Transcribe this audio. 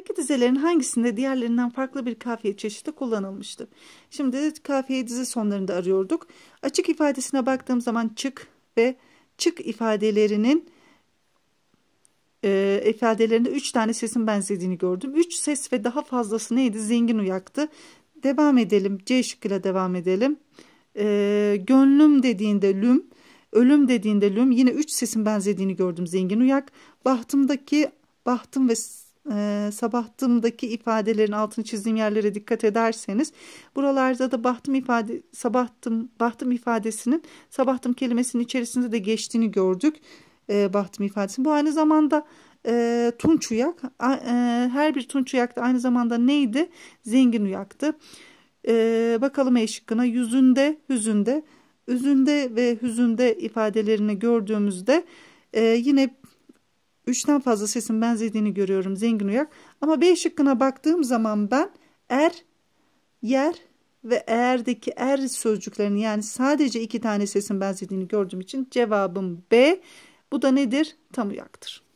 Aşağıdaki dizelerin hangisinde diğerlerinden farklı bir kafiye çeşidi kullanılmıştı? Şimdi kafiye dizi sonlarında arıyorduk. Açık ifadesine baktığım zaman çık ve çık ifadelerinin e, ifadelerinde 3 tane sesin benzediğini gördüm. 3 ses ve daha fazlası neydi? Zengin uyaktı. Devam edelim. C şıkkıyla devam edelim. E, gönlüm dediğinde lüm. Ölüm dediğinde lüm. Yine 3 sesin benzediğini gördüm. Zengin uyak. Bahtımdaki bahtım ve e, sabahtımdaki ifadelerin altını çizdiğim yerlere dikkat ederseniz buralarda da bahtım ifade sabahtım bahtım ifadesinin sabahtım kelimesinin içerisinde de geçtiğini gördük e, bahtım ifadesi. Bu aynı zamanda e, tunç uyak a, e, her bir tunç uyak aynı zamanda neydi? Zengin uyaktı. E, bakalım E yüzünde hüzünde üzünde ve hüzünde ifadelerini gördüğümüzde e, yine Üçten fazla sesin benzediğini görüyorum zengin uyak. Ama B şıkkına baktığım zaman ben er, yer ve eğerdeki er sözcüklerini yani sadece iki tane sesin benzediğini gördüğüm için cevabım B. Bu da nedir? Tam uyaktır.